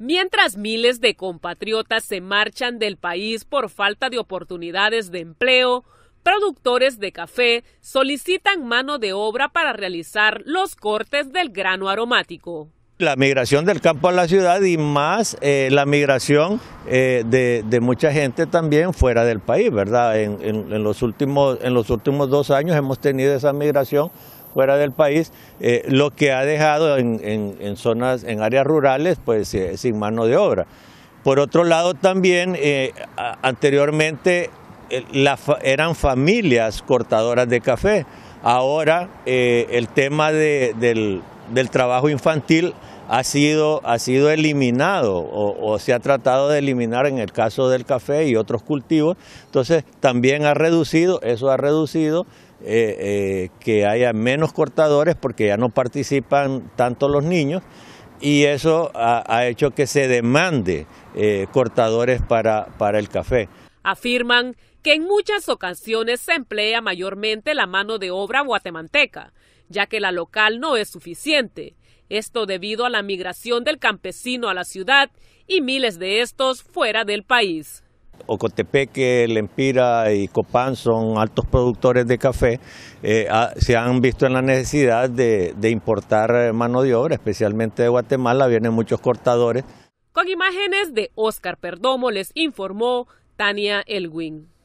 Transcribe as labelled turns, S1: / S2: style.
S1: Mientras miles de compatriotas se marchan del país por falta de oportunidades de empleo, productores de café solicitan mano de obra para realizar los cortes del grano aromático.
S2: La migración del campo a la ciudad y más eh, la migración eh, de, mucha gente también fuera del país, ¿verdad? En, los últimos, en los últimos dos años hemos tenido esa migración fuera del país, eh, lo que ha dejado en, zonas, en áreas rurales, pues eh, sin mano de obra. Por otro lado, también eh, anteriormente eran familias cortadoras de café. Ahora el tema de, del del trabajo infantil ha sido, ha sido eliminado o, se ha tratado de eliminar en el caso del café y otros cultivos. Entonces también ha reducido, eso ha reducido eh, eh, que haya menos cortadores porque ya no participan tanto los niños y eso ha, hecho que se demande eh, cortadores para, para el café.
S1: Afirman que en muchas ocasiones se emplea mayormente la mano de obra guatemalteca ya que la local no es suficiente. Esto debido a la migración del campesino a la ciudad y miles de estos fuera del país.
S2: Ocotepeque, Lempira y Copán son altos productores de café, eh, ah, se han visto en la necesidad de, importar eh, mano de obra, especialmente de Guatemala, vienen muchos cortadores.
S1: Con imágenes de Oscar Perdomo les informó Tania Elwin.